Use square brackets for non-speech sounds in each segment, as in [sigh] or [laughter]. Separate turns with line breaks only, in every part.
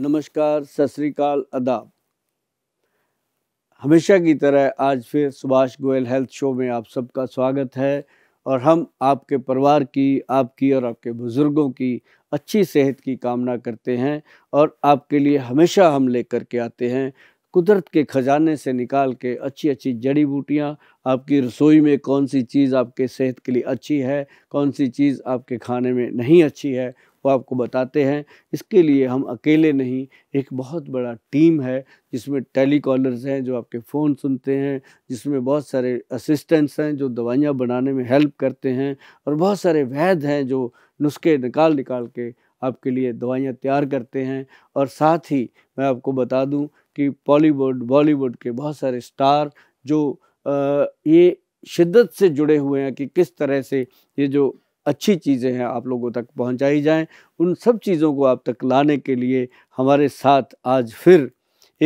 नमस्कार सत श्रीकाल अदाब हमेशा की तरह आज फिर सुभाष गोयल हेल्थ शो में आप सबका स्वागत है और हम आपके परिवार की आपकी और आपके बुज़ुर्गों की अच्छी सेहत की कामना करते हैं और आपके लिए हमेशा हम लेकर के आते हैं कुदरत के ख़जाने से निकाल के अच्छी अच्छी जड़ी बूटियाँ आपकी रसोई में कौन सी चीज़ आपके सेहत के लिए अच्छी है कौन सी चीज़ आपके खाने में नहीं अच्छी है आपको बताते हैं इसके लिए हम अकेले नहीं एक बहुत बड़ा टीम है जिसमें टेली कॉलर्स हैं जो आपके फ़ोन सुनते हैं जिसमें बहुत सारे असिस्टेंट्स हैं जो दवाइयाँ बनाने में हेल्प करते हैं और बहुत सारे वैद हैं जो नुस्खे निकाल निकाल के आपके लिए दवाइयाँ तैयार करते हैं और साथ ही मैं आपको बता दूं कि बॉलीवुड बॉलीवुड के बहुत सारे स्टार जो आ, ये शिद्दत से जुड़े हुए हैं कि किस तरह से ये जो अच्छी चीज़ें हैं आप लोगों तक पहुंचाई जाएं उन सब चीज़ों को आप तक लाने के लिए हमारे साथ आज फिर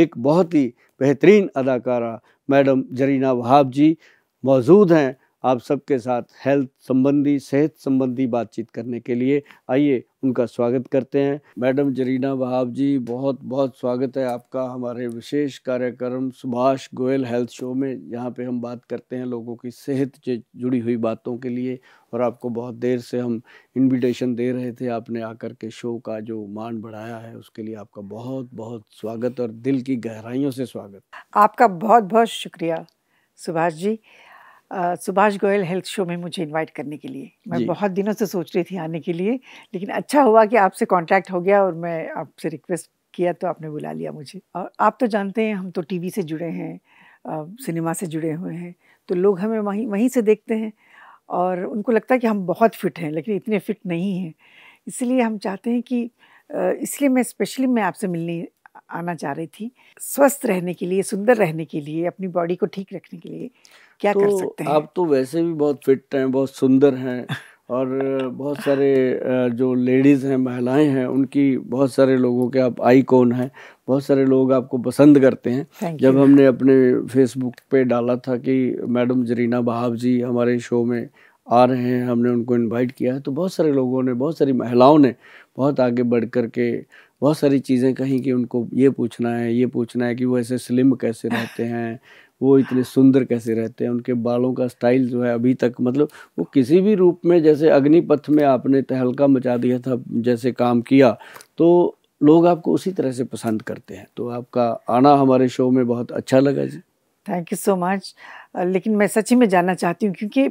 एक बहुत ही बेहतरीन अदाकारा मैडम जरीना वहाब जी मौजूद हैं आप सबके साथ हेल्थ संबंधी सेहत संबंधी बातचीत करने के लिए आइए उनका स्वागत करते हैं मैडम जरीना वहाब जी बहुत बहुत स्वागत है आपका हमारे विशेष कार्यक्रम सुभाष गोयल हेल्थ शो में जहाँ पे हम बात करते हैं लोगों की सेहत से जुड़ी हुई बातों के लिए और आपको बहुत देर से हम इनविटेशन दे रहे थे आपने आकर के शो का जो मान बढ़ाया है उसके लिए आपका
बहुत बहुत स्वागत और दिल की गहराइयों से स्वागत आपका बहुत बहुत शुक्रिया सुभाष जी सुभाष गोयल हेल्थ शो में मुझे इनवाइट करने के लिए मैं बहुत दिनों से सोच रही थी आने के लिए लेकिन अच्छा हुआ कि आपसे कांटेक्ट हो गया और मैं आपसे रिक्वेस्ट किया तो आपने बुला लिया मुझे और आप तो जानते हैं हम तो टीवी से जुड़े हैं सिनेमा से जुड़े हुए हैं तो लोग हमें वहीं वहीं से देखते हैं और उनको लगता है कि हम बहुत फिट हैं लेकिन इतने फिट नहीं हैं इसलिए हम चाहते हैं कि इसलिए मैं स्पेशली मैं आपसे मिलने आना चाह रही थी स्वस्थ रहने के लिए सुंदर रहने के लिए अपनी बॉडी को ठीक रखने के लिए क्या तो कर सकते हैं
आप तो वैसे भी बहुत फिट हैं बहुत सुंदर हैं और बहुत सारे जो लेडीज़ हैं महिलाएं हैं उनकी बहुत सारे लोगों के आप आईकॉन हैं बहुत सारे लोग आपको पसंद करते हैं जब हमने अपने फेसबुक पे डाला था कि मैडम जरीना बहाब जी हमारे शो में आ रहे हैं हमने उनको इनवाइट किया है तो बहुत सारे लोगों ने बहुत सारी महिलाओं ने बहुत आगे बढ़ कर के बहुत सारी चीज़ें कहीं कि उनको ये पूछना है ये पूछना है कि वो ऐसे स्लिम कैसे रहते हैं वो इतने सुंदर कैसे रहते हैं उनके बालों का स्टाइल जो है अभी तक मतलब वो किसी भी रूप में जैसे अग्निपथ में आपने तहलका मचा दिया था जैसे काम किया तो लोग आपको उसी तरह से पसंद करते हैं तो आपका आना हमारे शो में बहुत अच्छा लगा जी
थैंक यू सो मच लेकिन मैं सच में जानना चाहती हूँ क्योंकि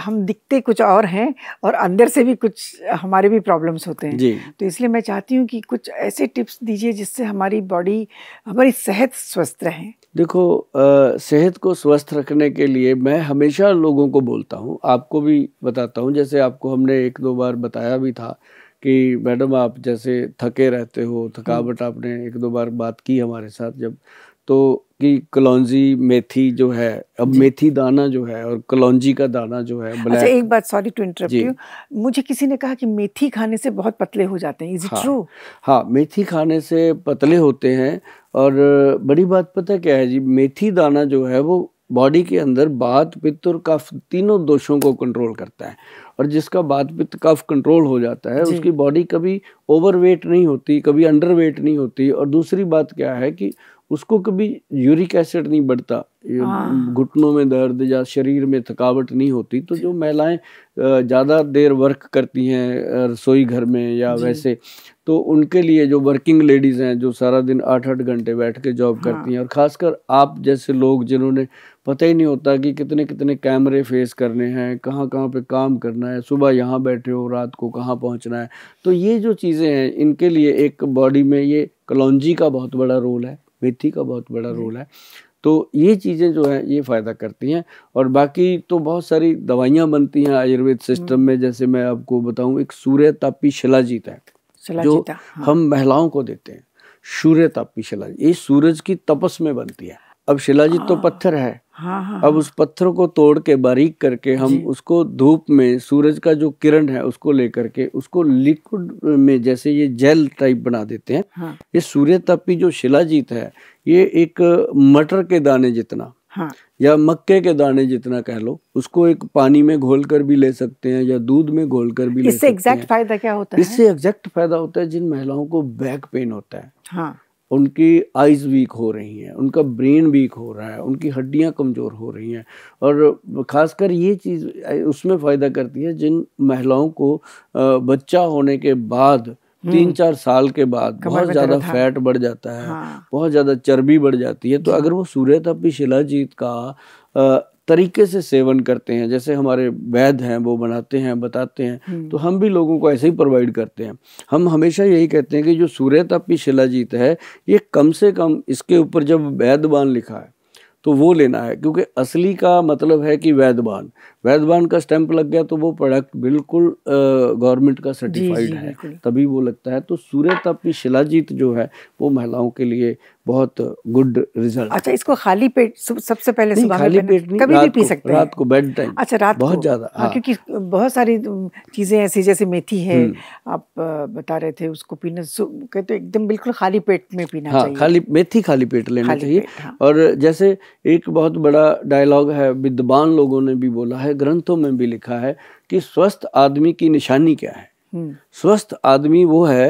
हम दिखते कुछ और हैं और अंदर से भी कुछ हमारे भी प्रॉब्लम्स होते हैं जी। तो इसलिए मैं चाहती हूँ कि कुछ ऐसे टिप्स दीजिए जिससे हमारी बॉडी हमारी सेहत स्वस्थ रहे
देखो आ, सेहत को स्वस्थ रखने के लिए मैं हमेशा लोगों को बोलता हूँ आपको भी बताता हूँ जैसे आपको हमने एक दो बार बताया भी था कि मैडम आप जैसे थके रहते हो थकावट आपने एक दो बार बात की हमारे साथ जब तो कि कलौजी मेथी जो है अब मेथी दाना जो है और कलौजी का दाना जो है अच्छा एक
बात सॉरी टू इंटरप्ट यू मुझे किसी ने कहा कि मेथी खाने से बहुत पतले हो जाते हैं इज इट ट्रू
हाँ मेथी खाने से पतले होते हैं और बड़ी बात पता क्या है जी मेथी दाना जो है वो बॉडी के अंदर बात पित्त और कफ तीनों दोषों को कंट्रोल करता है और जिसका बाद पित्त कफ कंट्रोल हो जाता है उसकी बॉडी कभी ओवरवेट नहीं होती कभी अंडरवेट नहीं होती और दूसरी बात क्या है कि उसको कभी यूरिक एसिड नहीं बढ़ता हाँ। घुटनों में दर्द या शरीर में थकावट नहीं होती तो जो महिलाएं ज़्यादा देर वर्क करती हैं रसोई घर में या वैसे तो उनके लिए जो वर्किंग लेडीज़ हैं जो सारा दिन आठ आठ घंटे बैठ के जॉब हाँ। करती हैं और ख़ासकर आप जैसे लोग जिन्होंने पता ही नहीं होता कि कितने कितने कैमरे फेस करने हैं कहाँ कहाँ पे काम करना है सुबह यहाँ बैठे हो रात को कहाँ पहुँचना है तो ये जो चीज़ें हैं इनके लिए एक बॉडी में ये कलौजी का बहुत बड़ा रोल है मेथी का बहुत बड़ा रोल है तो ये चीज़ें जो हैं ये फ़ायदा करती हैं और बाकी तो बहुत सारी दवाइयाँ बनती हैं आयुर्वेद सिस्टम हम्म। में जैसे मैं आपको बताऊँ एक सूर्य तापी शिलाजीत है
जो हाँ। हम
महिलाओं को देते हैं सूर्य तापी शिलाजीत ये सूरज की तपस में बनती है अब शिलाजीत तो हाँ। पत्थर है
हाँ, हाँ अब हाँ। उस
पत्थर को तोड़ के बारीक करके हम उसको धूप में सूरज का जो किरण है उसको लेकर के उसको लिक्विड में जैसे ये जेल टाइप बना देते हैं हाँ। ये सूर्य तपी जो शिलाजीत है ये एक मटर के दाने जितना हाँ। या मक्के के दाने जितना कह लो उसको एक पानी में घोल कर भी ले सकते हैं या दूध में घोल कर भी ले सकते हैं इससे एग्जैक्ट फायदा
क्या होता है इससे
एग्जैक्ट फायदा होता है जिन महिलाओं को बैक पेन होता है हाँ उनकी आइज़ वीक हो रही हैं उनका ब्रेन वीक हो रहा है उनकी हड्डियां कमज़ोर हो रही हैं और ख़ासकर ये चीज़ उसमें फ़ायदा करती है जिन महिलाओं को बच्चा होने के बाद हम्म। तीन चार साल के बाद बहुत ज्यादा फैट हाँ। बढ़ जाता है हाँ। बहुत ज्यादा चर्बी बढ़ जाती है तो अगर वो सूर्य तपी शिलाजीत का तरीके से सेवन करते हैं जैसे हमारे वैद हैं वो बनाते हैं बताते हैं हम्म। तो हम भी लोगों को ऐसे ही प्रोवाइड करते हैं हम हमेशा यही कहते हैं कि जो सूर्य तापी शिलाजीत है ये कम से कम इसके ऊपर जब वैदबान लिखा है तो वो लेना है क्योंकि असली का मतलब है कि वैदबान वैधवान का स्टैंप लग गया तो वो प्रोडक्ट बिल्कुल गवर्नमेंट का सर्टिफाइड है तभी वो लगता है तो सूर्य तपी शिलाजीत जो है वो महिलाओं के लिए बहुत गुड रिजल्ट अच्छा
इसको खाली पेट सबसे पहले सुबह खाली पेट नहीं कभी भी पी सकते रात
को बेड टाइम अच्छा रात बहुत ज्यादा हाँ, हाँ। क्योंकि
बहुत सारी चीजें ऐसी जैसे मेथी है हम्म। आप बता रहे थे उसको पीना कहते तो एकदम बिल्कुल खाली पेट में पीना हाँ, चाहिए खाली
मेथी खाली पेट लेना चाहिए हाँ। और जैसे एक बहुत बड़ा डायलॉग है विद्वान लोगों ने भी बोला है है ग्रंथों में भी लिखा है कि स्वस्थ आदमी की निशानी क्या है हम्म। स्वस्थ आदमी वो है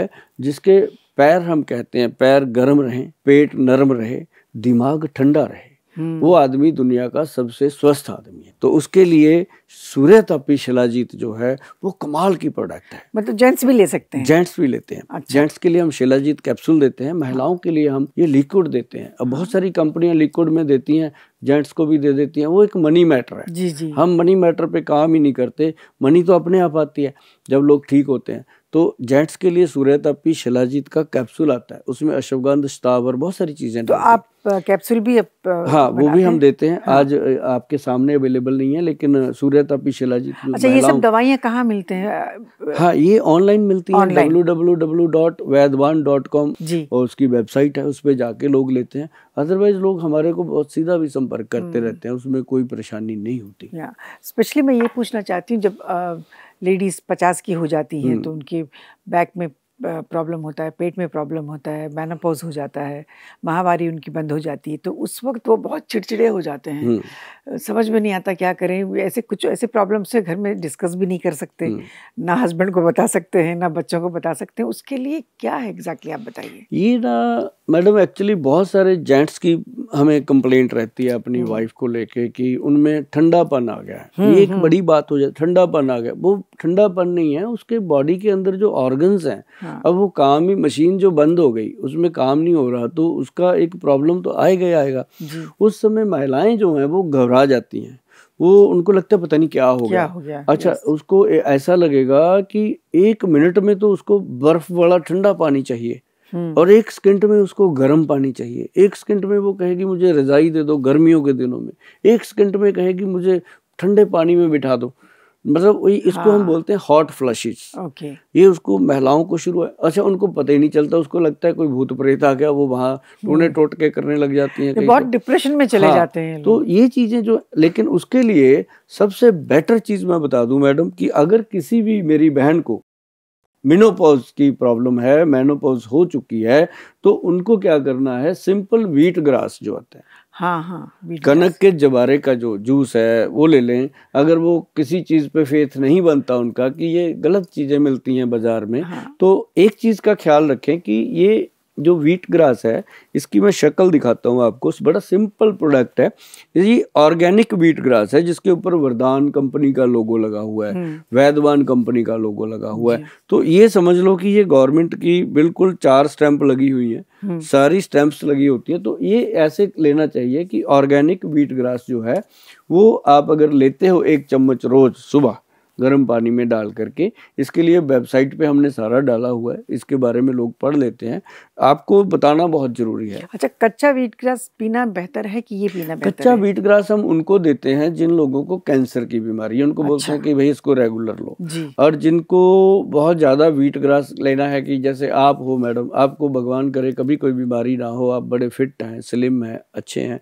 जिसके पैर हम कहते हैं पैर गर्म रहे पेट नरम रहे दिमाग ठंडा रहे वो आदमी दुनिया का सबसे स्वस्थ आदमी है तो उसके लिए सूर्य तपी शिलाजीत जो है वो कमाल की प्रोडक्ट है मतलब जेंट्स भी ले सकते हैं जेंट्स भी लेते हैं अच्छा। जेंट्स के लिए हम शिलाजीत कैप्सूल देते हैं महिलाओं के लिए हम ये लिक्विड देते हैं अब बहुत सारी कंपनियां लिक्विड में देती हैं जेंट्स को भी दे देती हैं वो एक मनी मैटर है जी जी हम मनी मैटर पे काम ही नहीं करते मनी तो अपने आप आती है जब लोग ठीक होते हैं तो जेंट्स के लिए सूर्यतापी शिलाजीत का कैप्सूल आता है उसमें अश्वगंध स्टाव और बहुत सारी चीज़ें तो आप
कैप्सूल भी हाँ वो भी हम
देते हैं हाँ। आज आपके सामने अवेलेबल नहीं है लेकिन सूर्यतापी शिलाजीत अच्छा ये सब
दवाइयाँ कहाँ मिलते हैं हाँ
ये ऑनलाइन मिलती है W W W dot Vaidwan dot com और उसकी वेबसाइट है उस पर जाके लोग लेते हैं अदरवाइज लोग हमारे को बहुत सीधा भी संपर्क करते हम्म। रहते हैं उसमें कोई परेशानी नहीं होती
स्पेशली मैं ये पूछना चाहती हूँ जब लेडीज़ पचास की हो जाती है हम्म। तो उनके बैक में प्रॉब्लम होता है पेट में प्रॉब्लम होता है मैनापोज हो जाता है महावारी उनकी बंद हो जाती है तो उस वक्त वो बहुत चिड़चिड़े हो जाते हैं हम्म। समझ में नहीं आता क्या करें ऐसे कुछ ऐसे प्रॉब्लम से घर में डिस्कस भी नहीं कर सकते हम्म। ना हस्बैंड को बता सकते हैं ना बच्चों को बता सकते हैं उसके लिए क्या है एग्जैक्टली आप बताइए
ये ना मैडम एक्चुअली बहुत सारे जेंट्स की हमें कंप्लेंट रहती है अपनी वाइफ को लेके कि उनमें ठंडापन आ गया ये एक बड़ी बात हो जाए ठंडापन आ गया वो ठंडापन नहीं है उसके बॉडी के अंदर जो ऑर्गन्स हैं हाँ। अब वो काम ही मशीन जो बंद हो गई उसमें काम नहीं हो रहा तो उसका एक प्रॉब्लम तो आएगा ही आएगा उस समय महिलाएं जो हैं वो घबरा जाती हैं वो उनको लगता है पता नहीं क्या हो क्या हो गया? अच्छा उसको ऐसा लगेगा कि एक मिनट में तो उसको बर्फ वाला ठंडा पानी चाहिए हम्म। और एक सेकंड में उसको गर्म पानी चाहिए एक सेकंड में वो कहेगी मुझे रजाई दे दो गर्मियों के दिनों में एक सेकंड में कहेगी मुझे ठंडे पानी में बिठा दो मतलब इसको हाँ। हम बोलते हैं हॉट फ्लशेस ओके ये उसको महिलाओं को शुरू है अच्छा उनको पता ही नहीं चलता उसको लगता है कोई भूत प्रेत आ गया वो वहाँ टोने हम्म। टोटके करने लग जाती हैं बहुत डिप्रेशन में चले हाँ, जाते हैं तो ये चीज़ें जो लेकिन उसके लिए सबसे बेटर चीज़ मैं बता दू मैडम कि अगर किसी भी मेरी बहन को मिनोपॉज की प्रॉब्लम है मेनोपॉज हो चुकी है तो उनको क्या करना है सिंपल व्हीट ग्रास जो आते हैं
हाँ हाँ
कनक के जबारे का जो जूस है वो ले लें अगर वो किसी चीज़ पे फेथ नहीं बनता उनका कि ये गलत चीज़ें मिलती हैं बाज़ार में हाँ। तो एक चीज़ का ख्याल रखें कि ये जो वीट ग्रास है इसकी मैं शक्ल दिखाता हूँ आपको बड़ा सिंपल प्रोडक्ट है ये ऑर्गेनिक वीट ग्रास है जिसके ऊपर वरदान कंपनी का लोगो लगा हुआ है हम्म। वैदवान कंपनी का लोगो लगा हुआ है तो ये समझ लो कि ये गवर्नमेंट की बिल्कुल चार स्टैंप लगी हुई है हम्म। सारी स्टैंप्स लगी होती है तो ये ऐसे लेना चाहिए कि ऑर्गेनिक वीट ग्रास जो है वो आप अगर लेते हो एक चम्मच रोज सुबह गर्म पानी में डाल करके इसके लिए वेबसाइट पे हमने सारा डाला हुआ है इसके बारे में लोग पढ़ लेते हैं आपको बताना बहुत ज़रूरी है
अच्छा कच्चा वीट ग्रास पीना बेहतर है कि ये पीना बेहतर कच्चा
वीट ग्रास हम उनको देते हैं जिन लोगों को कैंसर की बीमारी है उनको अच्छा। बोलते हैं कि भाई इसको रेगुलर लो और जिनको बहुत ज़्यादा वीट ग्रास लेना है कि जैसे आप हो मैडम आपको भगवान करे कभी कोई बीमारी ना हो आप बड़े फिट हैं स्लिम हैं अच्छे हैं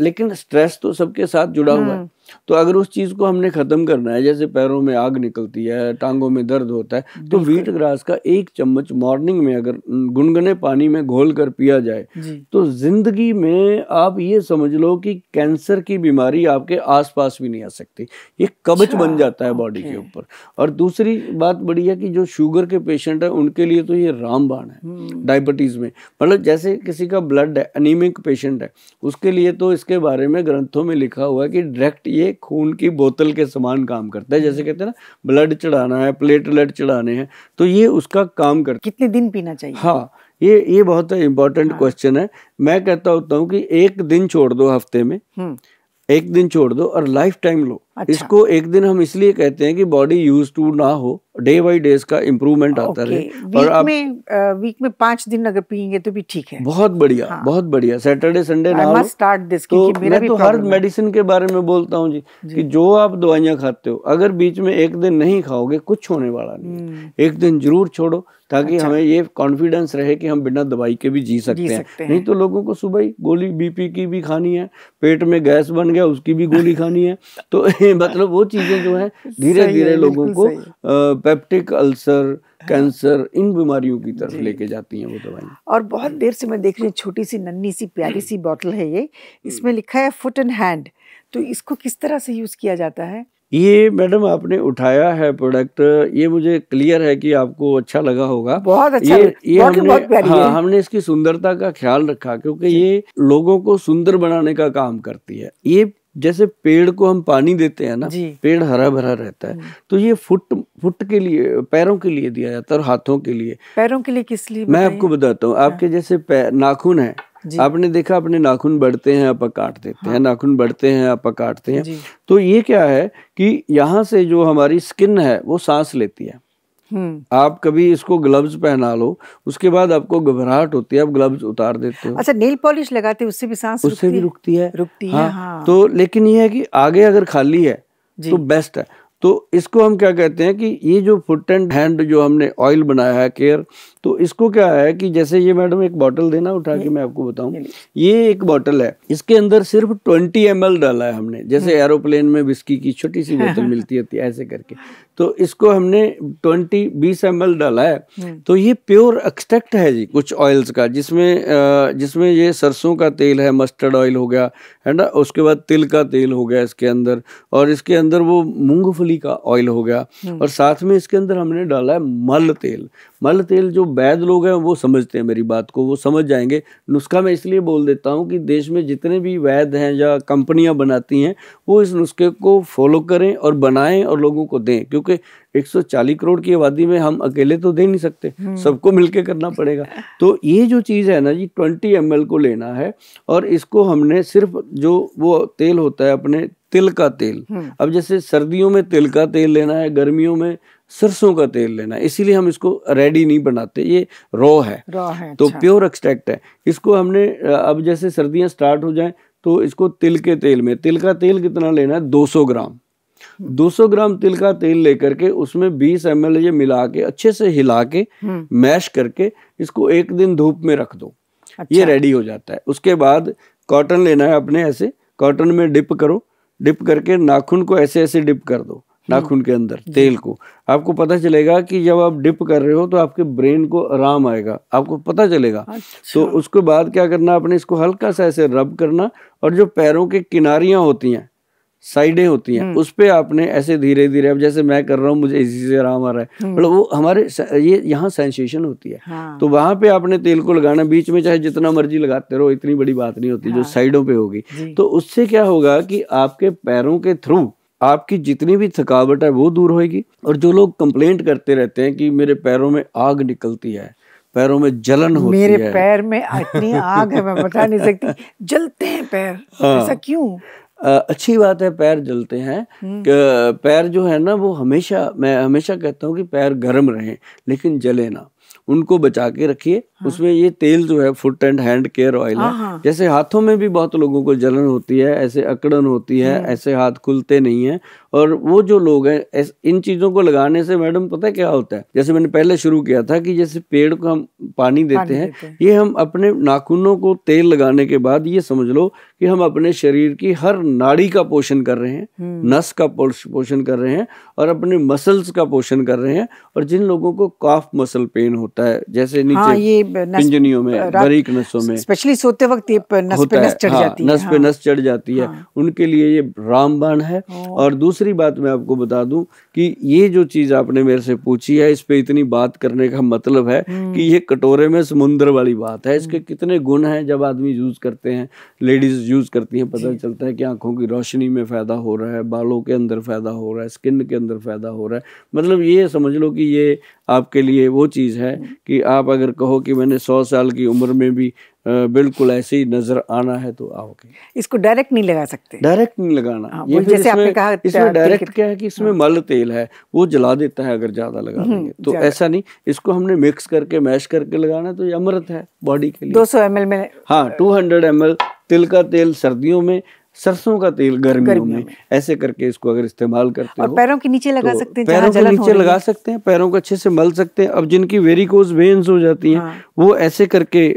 लेकिन स्ट्रेस तो सबके साथ जुड़ा हुआ है हम्म। तो अगर उस चीज़ को हमने ख़त्म करना है जैसे पैरों में आग निकलती है टांगों में दर्द होता है तो व्हीट ग्रास का एक चम्मच मॉर्निंग में अगर गुनगुने पानी में घोल कर पिया जाए तो ज़िंदगी में आप ये समझ लो कि कैंसर की बीमारी आपके आसपास भी नहीं आ सकती ये कबच बन अच्छा, जाता है बॉडी के ऊपर और दूसरी बात बड़ी है कि जो शुगर के पेशेंट है उनके लिए तो ये रामबाण है डायबिटीज़ हम्म। में मतलब जैसे किसी का ब्लड है अनिमिक पेशेंट है उसके लिए तो इसके बारे में ग्रंथों में लिखा हुआ है कि डायरेक्ट ये ये खून की बोतल के समान काम करता है जैसे कहते हैं ना ब्लड चढ़ाना है प्लेटलेट चढ़ाने हैं तो ये उसका काम कर कितने
दिन पीना चाहिए हाँ
ये ये बहुत इंपॉर्टेंट क्वेश्चन हाँ। है मैं कहता होता हूँ कि एक दिन छोड़ दो हफ्ते में हम्म। एक दिन छोड़ दो और लाइफ टाइम लो अच्छा। इसको एक दिन हम इसलिए कहते हैं कि बॉडी यूज टू ना हो डे बाय डे इसका इम्प्रूवमेंट आता रहे और आप
में वीक में पांच दिन अगर पियेंगे तो भी ठीक है बहुत बढ़िया हाँ।
बहुत बढ़िया सैटरडे संडे ना स्टार्ट
दिस तो मैं तो हर
मेडिसिन के बारे में बोलता हूँ जी, जी कि जो आप दवाइयाँ खाते हो अगर बीच में एक दिन नहीं खाओगे कुछ होने वाला नहीं हम्म। एक दिन जरूर छोड़ो ताकि अच्छा। हमें ये कॉन्फिडेंस रहे कि हम बिना दवाई के भी जी सकते, जी सकते हैं नहीं तो लोगों को सुबह ही गोली बीपी की भी खानी है पेट में गैस बन गया उसकी भी गोली खानी है तो [laughs] मतलब वो चीज़ें जो [laughs] है धीरे धीरे लोगों को पेप्टिक अल्सर हाँ। कैंसर इन बीमारियों की तरफ लेके जाती हैं वो दवाई
और बहुत देर से मैं देख रही हूँ छोटी सी नन्नी सी प्यारी सी बॉटल है ये इसमें लिखा है फुट एंड हैंड तो इसको किस तरह से यूज़ किया जाता है
ये मैडम आपने उठाया है प्रोडक्ट ये मुझे क्लियर है कि आपको अच्छा लगा होगा बहुत अच्छा ये, ये बहुत हमने बहुत प्यारी हाँ, है। हमने इसकी सुंदरता का ख्याल रखा क्योंकि ये लोगों को सुंदर बनाने का काम करती है ये जैसे पेड़ को हम पानी देते हैं ना पेड़ हरा भरा रहता है हम्म। तो ये फुट फुट के लिए पैरों के लिए दिया जाता है और हाथों के लिए
पैरों के लिए किस लिए मैं आपको
बताता हूँ आपके हाँ। जैसे नाखून है आपने देखा अपने नाखून बढ़ते हैं आप काट देते हाँ। हैं नाखून बढ़ते हैं आप काटते हैं तो ये क्या है कि यहाँ से जो हमारी स्किन है वो सांस लेती है हम्म। आप कभी इसको ग्लव्स पहना लो उसके बाद आपको घबराहट होती है आप ग्लव्स उतार देते हो अच्छा
नेल पॉलिश लगाते उससे भी सांस उससे भी रुकती है रुकती है हाँ, हाँ।
तो लेकिन ये है कि आगे अगर खाली है तो बेस्ट है तो इसको हम क्या कहते हैं कि ये जो फुट एंड हैंड जो हमने ऑयल बनाया है केयर तो इसको क्या है कि जैसे ये मैडम एक बॉटल देना उठा के मैं आपको बताऊं ये एक बॉटल है इसके अंदर सिर्फ 20 एम डाला है हमने जैसे एरोप्लेन हम्म। में बिस्की की छोटी सी बोतल [laughs] मिलती है ऐसे करके तो इसको हमने 20 बीस एम डाला है हम्म। तो ये प्योर एक्सट्रैक्ट है जी कुछ ऑयल्स का जिसमें जिसमें ये सरसों का तेल है मस्टर्ड ऑयल हो गया है ना उसके बाद तिल का तेल हो गया इसके अंदर और इसके अंदर वो मूंगफली का ऑयल हो गया हम्म। और साथ में इसके अंदर हमने डाला है मल तेल मल तेल जो वैध लोग हैं वो समझते हैं मेरी बात को वो समझ जाएंगे नुस्खा मैं इसलिए बोल देता हूँ कि देश में जितने भी वैध हैं या कंपनियाँ बनाती हैं वो इस नुस्खे को फॉलो करें और बनाएं और लोगों को दें क्योंकि 140 करोड़ की आबादी में हम अकेले तो दे नहीं सकते हम्म। सबको मिलकर करना पड़ेगा तो ये जो चीज़ है ना जी ट्वेंटी एम को लेना है और इसको हमने सिर्फ जो वो तेल होता है अपने तिल का तेल हम्म। अब जैसे सर्दियों में तिल का तेल लेना है गर्मियों में सरसों का तेल लेना है इसीलिए हम इसको रेडी नहीं बनाते ये रॉ है
है तो अच्छा।
प्योर एक्सट्रैक्ट है इसको हमने अब जैसे सर्दियां स्टार्ट हो जाएं तो इसको तिल के तेल में तिल का तेल कितना लेना है 200 ग्राम 200 ग्राम तिल का तेल लेकर के उसमें 20 एम एल ये मिला के अच्छे से हिला के मैश हम्म। करके इसको एक दिन धूप में रख दो अच्छा। ये रेडी हो जाता है उसके बाद कॉटन लेना है अपने ऐसे कॉटन में डिप करो डिप करके नाखून को ऐसे ऐसे डिप कर दो नाखून के अंदर तेल को आपको पता चलेगा कि जब आप डिप कर रहे हो तो आपके ब्रेन को आराम आएगा आपको पता चलेगा अच्छा। तो उसके बाद क्या करना आपने इसको हल्का सा ऐसे रब करना और जो पैरों के किनारियां होती हैं साइडें होती हैं हम्म। उस पर आपने ऐसे धीरे धीरे अब जैसे मैं कर रहा हूँ मुझे इसी से आराम आ रहा है हम्म। मतलब वो हमारे ये यहाँ सेंसेशन होती है हाँ। तो वहां पे आपने तेल को लगाना बीच में चाहे जितना मर्जी लगाते रहो इतनी बड़ी बात नहीं होती हाँ। जो साइडों पे होगी तो उससे क्या होगा कि आपके पैरों के थ्रू आपकी जितनी भी थकावट है वो दूर होगी और जो लोग कंप्लेंट करते रहते हैं कि मेरे पैरों में आग निकलती है पैरों में जलन होती मेरे है मेरे पैर
में इतनी आग है मैं बता नहीं सकती जलते हैं पैर हाँ। ऐसा क्यों
अच्छी बात है पैर जलते हैं हम्म। पैर जो है ना वो हमेशा मैं हमेशा कहता हूँ कि पैर गर्म रहें लेकिन जले ना उनको बचा के रखिए हाँ। उसमें ये तेल जो है foot and hand care oil है हाँ, हाँ। जैसे हाथों में भी बहुत लोगों को जलन होती है ऐसे अकड़न होती है हम्म। ऐसे हाथ खुलते नहीं है और वो जो लोग हैं इन चीज़ों को लगाने से मैडम पता है क्या होता है जैसे मैंने पहले शुरू किया था कि जैसे पेड़ को हम पानी देते पानी हैं देते। ये हम अपने नाखूनों को तेल लगाने के बाद ये समझ लो कि हम अपने शरीर की हर नाड़ी का पोषण कर रहे हैं हम्म। नस का पोषण कर रहे हैं और अपने मसल्स का पोषण कर रहे हैं और जिन लोगों को काफ मसल पेन होता है जैसे हाँ, नीचे हाँ, ये पिंजनियों में बारीक नसों में
स्पेशली सोते वक्त ये नस पे हाँ, हाँ। नस चढ़ जाती है नस पे नस
चढ़ जाती है उनके लिए ये रामबाण है और दूसरी बात मैं आपको बता दूं कि ये जो चीज आपने मेरे से पूछी है इस पे इतनी बात करने का मतलब है हम्म। कि ये कटोरे में समुन्द्र वाली बात है इसके हम्म। कितने गुण हैं जब आदमी यूज करते हैं लेडीज यूज करती हैं पता चलता है कि आंखों की रोशनी में फायदा हो रहा है बालों के अंदर फायदा हो रहा है स्किन के अंदर फायदा हो रहा है मतलब ये समझ लो कि ये आपके लिए वो चीज़ है हम्म। कि आप अगर कहो कि मैंने सौ साल की उम्र में भी बिल्कुल ऐसे ही नजर आना है तो आओगे
इसको डायरेक्ट नहीं लगा सकते
डायरेक्ट नहीं लगाना हाँ, ये जैसे इसमें, आपने कहा इसमें डायरेक्ट क्या है कि इसमें हाँ। मल तेल है वो जला देता है अगर ज्यादा लगा हम्म, देंगे तो ऐसा नहीं इसको हमने मिक्स करके मैश करके लगाना तो ये अमृत है बॉडी के लिए दो सौ में हाँ टू हंड्रेड तिल का तेल सर्दियों में सरसों का तेल गर्मियों में ऐसे करके इसको अगर इस्तेमाल करते और पैरों
के नीचे लगा तो सकते हैं पैरों के नीचे लगा
सकते हैं पैरों को अच्छे से मल सकते हैं अब जिनकी वेरिकोज वेन्स हो जाती हैं हाँ। वो ऐसे करके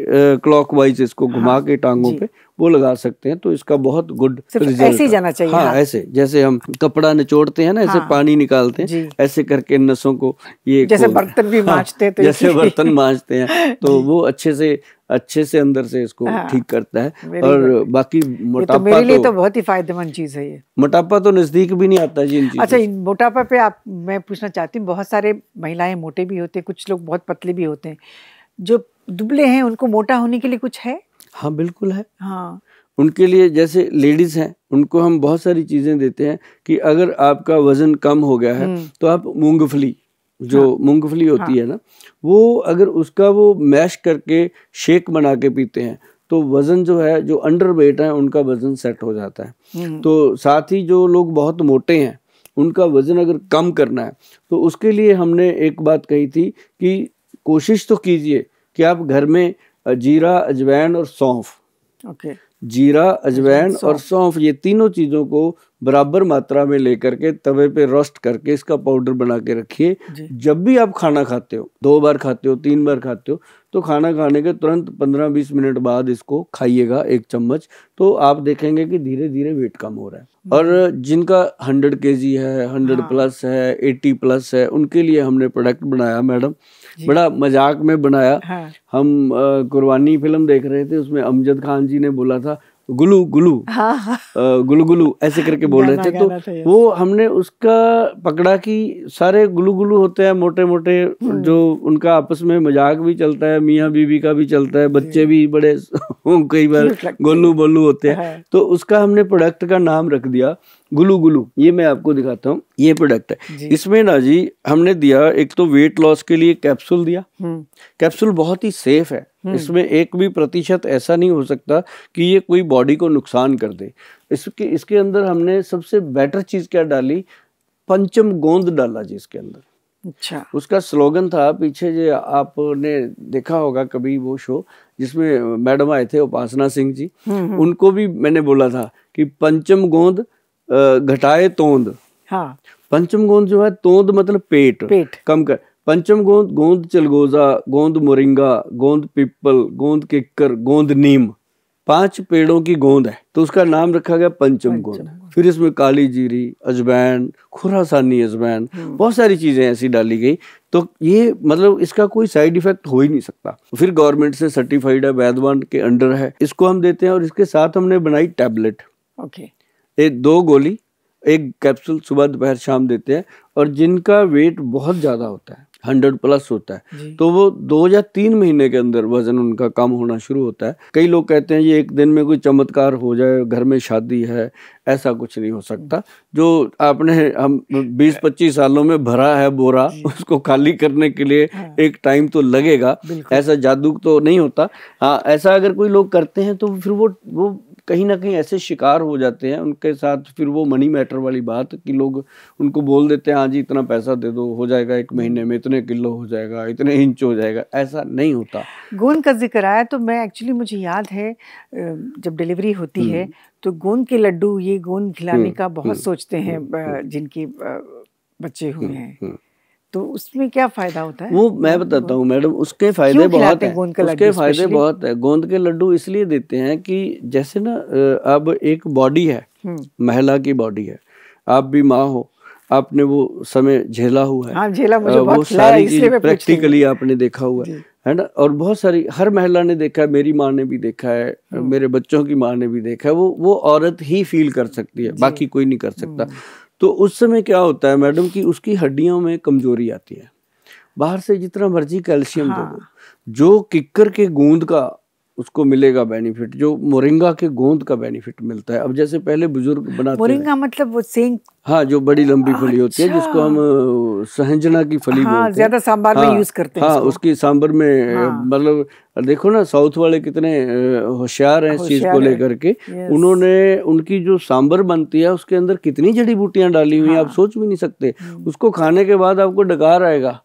क्लॉक वाइज इसको हाँ। घुमा हाँ। के टांगों पे वो लगा सकते हैं तो इसका बहुत गुड रिजल्ट ऐसे जाना चाहिए हाँ, ऐसे जैसे हम कपड़ा निचोड़ते हैं ना ऐसे हाँ। पानी निकालते हैं ऐसे करके नसों को ये जैसे बर्तन भी हाँ, माँजते हैं जैसे बर्तन माँजते हैं तो, [laughs] तो वो अच्छे से अच्छे से अंदर से इसको हाँ, ठीक करता है और बाकी मोटापा तो मेरे लिए तो, तो
बहुत ही फायदेमंद चीज है ये
मोटापा तो नजदीक भी नहीं आता जी अच्छा
मोटापा पे आप मैं पूछना चाहती हूँ बहुत सारे महिलाएं मोटे भी होते हैं कुछ लोग बहुत पतले भी होते हैं जो दुबले हैं उनको मोटा होने के लिए कुछ है
हाँ बिल्कुल है हाँ उनके लिए जैसे लेडीज़ हैं उनको हम बहुत सारी चीज़ें देते हैं कि अगर आपका वज़न कम हो गया है हम्म। तो आप मूंगफली जो हाँ, मूंगफली होती हाँ, है ना वो अगर उसका वो मैश करके शेक बना के पीते हैं तो वज़न जो है जो अंडर वेट है उनका वज़न सेट हो जाता है हम्म। तो साथ ही जो लोग बहुत मोटे हैं उनका वज़न अगर कम करना है तो उसके लिए हमने एक बात कही थी कि कोशिश तो कीजिए कि आप घर में जीरा अजवैन और सौंफ ओके जीरा अच्छा, अजवैन अच्छा। और सौंफ ये तीनों चीज़ों को बराबर मात्रा में लेकर के तवे पे रोस्ट करके इसका पाउडर बना के रखिए जब भी आप खाना खाते हो दो बार खाते हो तीन बार खाते हो तो खाना खाने के तुरंत पंद्रह बीस मिनट बाद इसको खाइएगा एक चम्मच तो आप देखेंगे कि धीरे धीरे वेट कम हो रहा है और जिनका हंड्रेड के है हंड्रेड हाँ। प्लस है एट्टी प्लस है उनके लिए हमने प्रोडक्ट बनाया मैडम बड़ा मजाक में बनाया हाँ। हम कुर्बानी फिल्म देख रहे थे उसमें अमजद खान जी ने बोला था गुलू गुलू हाँ, हाँ। गुलू गुलू ऐसे करके बोल रहे थे तो वो हमने उसका पकड़ा कि सारे गुलू गुलू होते हैं मोटे मोटे हम्म। जो उनका आपस में मजाक भी चलता है मियाँ बीबी का भी चलता है बच्चे भी बड़े [laughs] कई बार गोलू बोलू होते हैं है। हाँ। तो उसका हमने प्रोडक्ट का नाम रख दिया गुलू गुलू ये मैं आपको दिखाता हूँ ये प्रोडक्ट है इसमें ना जी हमने दिया एक तो वेट लॉस के लिए कैप्सूल दिया कैप्सूल हम्म। बहुत ही सेफ है हम्म। इसमें एक भी प्रतिशत ऐसा नहीं हो सकता कि ये कोई बॉडी को नुकसान कर दे इसके इसके अंदर हमने सबसे बेटर चीज़ क्या डाली पंचम गोंद डाला जी इसके अंदर अच्छा उसका स्लोगन था पीछे जो आपने देखा होगा कभी वो शो जिसमें मैडम आए थे उपासना सिंह जी हम्म, हम्म। उनको भी मैंने बोला था कि पंचम गोंद घटाए तोंद हाँ पंचम गोंद जो है तोंद मतलब पेट पेट कम कर पंचम गोंद गोंद चलगोजा गोंद मोरिंगा गोंद पीपल गोंद किक्कर गोंद नीम पांच पेड़ों की गोंद है तो उसका नाम रखा गया पंचम गोंद फिर इसमें काली जीरी अजवैन खुरासानी अजवैन हम्म। बहुत सारी चीज़ें ऐसी डाली गई तो ये मतलब इसका कोई साइड इफेक्ट हो ही नहीं सकता फिर गवर्नमेंट से सर्टिफाइड है वैदवान के अंडर है इसको हम देते हैं और इसके साथ हमने बनाई टैबलेट ओके ये दो गोली एक कैप्सूल सुबह दोपहर शाम देते हैं और जिनका वेट बहुत ज़्यादा होता है हंड्रेड प्लस होता है तो वो दो या तीन महीने के अंदर वजन उनका कम होना शुरू होता है कई लोग कहते हैं ये एक दिन में कोई चमत्कार हो जाए घर में शादी है ऐसा कुछ नहीं हो सकता जो आपने हम बीस पच्चीस सालों में भरा है बोरा उसको खाली करने के लिए हाँ। एक टाइम तो लगेगा ऐसा जादू तो नहीं होता हाँ ऐसा अगर कोई लोग करते हैं तो फिर वो वो कहीं ना कहीं ऐसे शिकार हो जाते हैं उनके साथ फिर वो मनी मैटर वाली बात कि लोग उनको बोल देते हैं हाँ जी इतना पैसा दे दो हो जाएगा एक महीने में इतने किलो हो जाएगा इतने इंच हो जाएगा ऐसा नहीं होता
गोंद का जिक्र आया तो मैं एक्चुअली मुझे याद है जब डिलीवरी होती है हम्म। तो गोंद के लड्डू ये गोंद खिलाने हम्म, का बहुत हम्म, सोचते हैं जिनकी बच्चे हुए हैं तो उसमें क्या फायदा होता है वो
मैं बताता हूँ मैडम उसके फायदे बहुत उसके फायदे बहुत है गोंद के लड्डू इसलिए देते हैं कि जैसे ना अब एक बॉडी है हम्म। महिला की बॉडी है आप भी माँ हो आपने वो समय झेला हुआ है हाँ, झेला मुझे वो बहुत सारी प्रैक्टिकली आपने देखा हुआ है है ना और बहुत सारी हर महिला ने देखा है मेरी माँ ने भी देखा है हम्म। मेरे बच्चों की माँ ने भी देखा है वो वो औरत ही फील कर सकती है बाकी कोई नहीं कर सकता हम्म। तो उस समय क्या होता है मैडम कि उसकी हड्डियों में कमजोरी आती है बाहर से जितना मर्जी कैल्शियम हाँ। दो जो किक्कर के गूंद का उसको मिलेगा बेनिफिट जो मोरिंगा के गोंद का बेनिफिट मिलता है अब जैसे पहले बुजुर्ग बनाते मोरिंगा
मतलब वो सेंग
हाँ जो बड़ी लंबी फली होती है अच्छा। जिसको हम सहजना की फली हाँ, बोलते ज्यादा सांबर हाँ, में यूज करते हैं हाँ उसकी सांबर में हाँ, मतलब देखो ना साउथ वाले कितने होशियार हैं इस चीज को लेकर के उन्होंने उनकी जो सांबर बनती है उसके अंदर कितनी जड़ी बूटियां डाली हुई हैं आप हाँ। सोच भी नहीं सकते हम्म। उसको खाने के बाद आपको डकार आएगा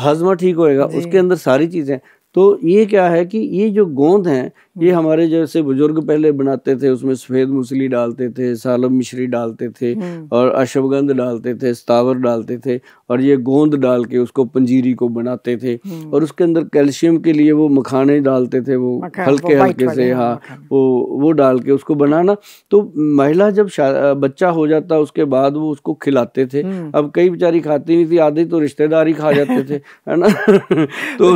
हजमा ठीक होएगा उसके अंदर सारी चीजें तो ये क्या है कि ये जो गोंद हैं हम्म। ये हमारे जैसे बुजुर्ग पहले बनाते थे उसमें सफ़ेद मूसली डालते थे सालम मिश्री डालते थे हम्म। और अश्वगंध डालते थे स्तावर डालते थे और ये गोंद डाल के उसको पंजीरी को बनाते थे हम्म। और उसके अंदर कैल्शियम के लिए वो मखाने डालते थे वो हल्के हल्के से हाँ वो वो डाल के उसको बनाना तो महिला जब बच्चा हो जाता उसके बाद वो उसको खिलाते थे हम्म। अब कई बेचारी खाती नहीं थी आधी तो रिश्तेदार ही खा जाते थे है ना [laughs] तो,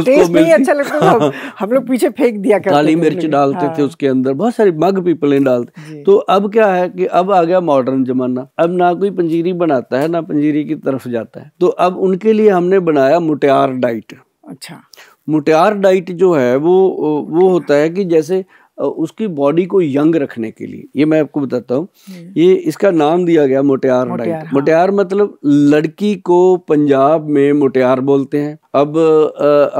तो उसको अच्छा हाँ।
हम लोग पीछे फेंक दिया काली मिर्च डालते थे हाँ। उसके
अंदर बहुत सारी मग पीपल डालते तो अब क्या है कि अब आ गया मॉडर्न जमाना अब ना कोई पंजीरी बनाता है ना पंजीरी की तरफ जाता है तो अब उनके लिए हमने बनाया मुटियार डाइट अच्छा मुटियार डाइट जो है वो वो होता है कि जैसे उसकी बॉडी को यंग रखने के लिए ये मैं आपको बताता हूँ हम्म। ये इसका नाम दिया गया मोटियार डाइट हाँ। मोटियार मतलब लड़की को पंजाब में मोटियार बोलते हैं अब